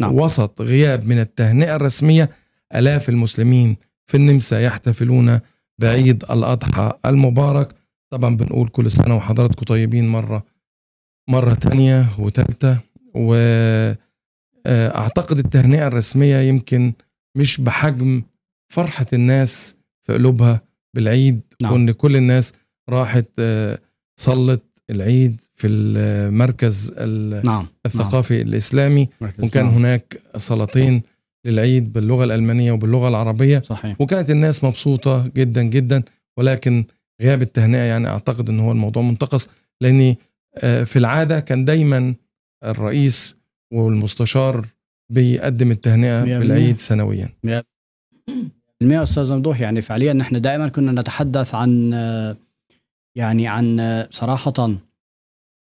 نعم. وسط غياب من التهنئة الرسمية ألاف المسلمين في النمسا يحتفلون بعيد الأضحى المبارك طبعا بنقول كل سنة وحضراتكم طيبين مرة مرة تانية وتالتة وأعتقد آه، التهنئة الرسمية يمكن مش بحجم فرحة الناس في قلوبها بالعيد نعم. وإن كل الناس راحت آه، صلت العيد في المركز نعم،, نعم. الثقافي نعم. الإسلامي وكان نعم. هناك صلاتين للعيد باللغة الألمانية وباللغة العربية صحيح. وكانت الناس مبسوطة جدا جدا ولكن غياب التهنئة يعني أعتقد أن هو الموضوع منتقص لأن آه، في العادة كان دايما الرئيس والمستشار بيقدم التهنئة بالعيد سنويا المئة أستاذ ممدوح يعني فعليا نحن دائما كنا نتحدث عن آه، يعني عن صراحة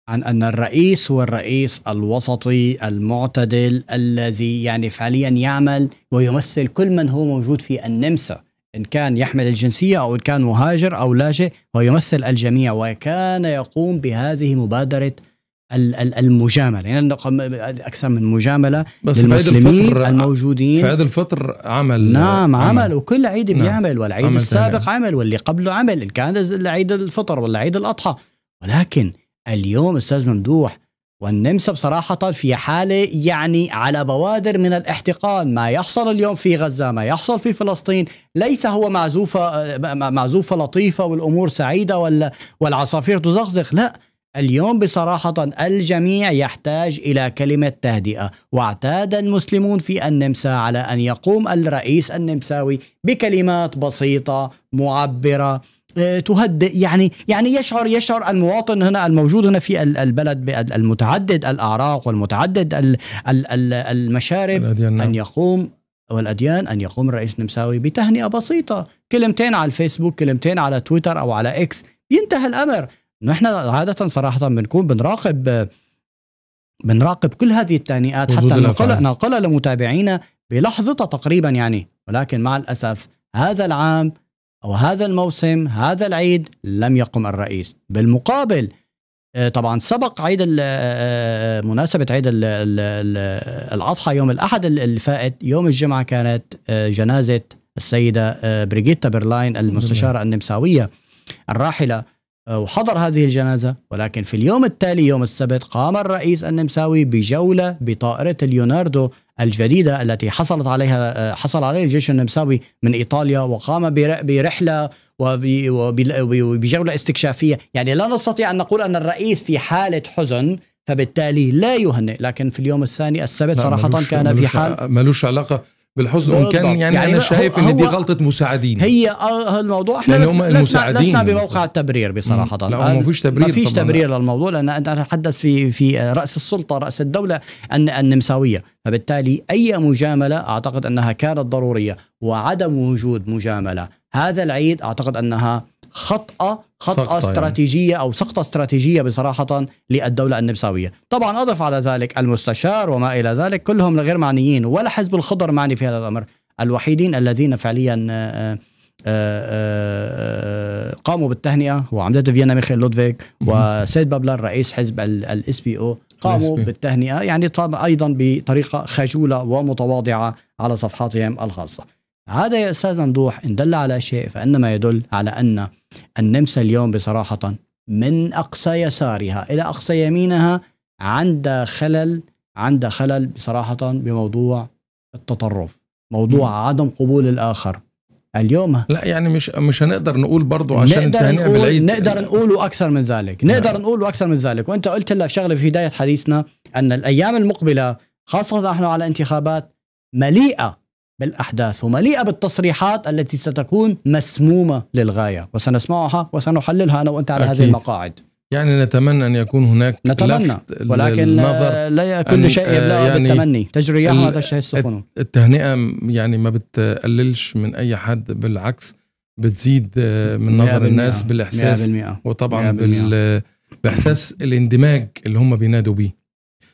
عن أن الرئيس هو الرئيس الوسطي المعتدل الذي يعني فعليا يعمل ويمثل كل من هو موجود في النمسا إن كان يحمل الجنسية أو إن كان مهاجر أو لاجئ ويمثل الجميع وكان يقوم بهذه مبادرة المجامله يعني اكثر من مجامله بس للمسلمين آه، الموجودين في عيد الفطر عمل نعم عمل, عمل. وكل عيد نعم. بيعمل والعيد عمل السابق تاني. عمل واللي قبله عمل ان كان عيد الفطر ولا عيد الاضحى ولكن اليوم استاذ ممدوح والنمسا بصراحة في حالة يعني على بوادر من الاحتقان ما يحصل اليوم في غزة ما يحصل في فلسطين ليس هو معزوفة آه، معزوفة لطيفة والأمور سعيدة ولا والعصافير تزغزغ لا اليوم بصراحة الجميع يحتاج إلى كلمة تهدئة واعتاد المسلمون في النمسا على أن يقوم الرئيس النمساوي بكلمات بسيطة معبرة آه، تهدئ يعني يعني يشعر يشعر المواطن هنا الموجود هنا في البلد المتعدد الاعراق والمتعدد المشارب الأديان ان نعم. يقوم والاديان ان يقوم الرئيس النمساوي بتهنئه بسيطه كلمتين على الفيسبوك كلمتين على تويتر او على اكس ينتهى الامر انه احنا عاده صراحه بنكون بنراقب بنراقب كل هذه التهنئات حتى ننقلها ننقلها لمتابعينا بلحظتها تقريبا يعني ولكن مع الاسف هذا العام او هذا الموسم هذا العيد لم يقم الرئيس بالمقابل آه، طبعا سبق عيد آه، آه، مناسبه عيد الاضحى يوم الاحد الفائت يوم الجمعه كانت جنازه السيده بريجيتا برلاين المستشاره نعم. النمساويه الراحله آه، وحضر هذه الجنازة ولكن في اليوم التالي يوم السبت قام الرئيس النمساوي بجولة بطائرة ليوناردو الجديدة التي حصلت عليها آه، حصل عليها الجيش النمساوي من إيطاليا وقام برحلة وبجولة استكشافية يعني لا نستطيع أن نقول أن الرئيس في حالة حزن فبالتالي لا يهنئ لكن في اليوم الثاني السبت صراحة ملوش كان في حال ملوش علاقة بالحزن وان كان يعني, يعني انا شايف ان دي غلطه مساعدين هي آه، آه، الموضوع احنا لأن هم لسنا, لسنا بموقع التبرير بصراحه لا ما فيش تبرير ما فيش تبرير للموضوع لان انا اتحدث في في راس السلطه راس الدوله ان النمساويه فبالتالي اي مجامله اعتقد انها كانت ضروريه وعدم وجود مجامله هذا العيد اعتقد انها خطأ خطأ يعني. استراتيجية يعني. أو سقطة استراتيجية بصراحة للدولة النمساوية طبعا أضف على ذلك المستشار وما إلى ذلك كلهم غير معنيين ولا حزب الخضر معني في هذا الأمر الوحيدين الذين فعليا آه، آه، آه، قاموا بالتهنئة هو عمدة فيينا ميخيل لودفيك وسيد بابلر رئيس حزب الاس بي او قاموا بالتهنئة يعني طبعا أيضا بطريقة خجولة ومتواضعة على صفحاتهم الخاصة هذا يا أستاذ ممدوح إن دل على شيء فإنما يدل على أن النمسا اليوم بصراحة من أقصى يسارها إلى أقصى يمينها عندها خلل عندها خلل بصراحة بموضوع التطرف موضوع م. عدم قبول الآخر اليوم لا يعني مش مش هنقدر نقول برضه عشان نقدر نقول بالعيد نقدر نقول اكثر من ذلك نقدر نعم. نقول اكثر من ذلك وانت قلت لنا شغله في بدايه حديثنا ان الايام المقبله خاصه نحن على انتخابات مليئه بالأحداث ومليئة بالتصريحات التي ستكون مسمومة للغاية وسنسمعها وسنحللها أنا وأنت على أكيد. هذه المقاعد يعني نتمنى ان يكون هناك نتمنى ولكن آه، لا كل شيء يبلغ آه، يعني بالتمني تجري يحمى تشتهي السفن التهنئه يعني ما بتقللش من اي حد بالعكس بتزيد آه، من نظر الناس بالاحساس وطبعا بال باحساس الاندماج اللي هم بينادوا بيه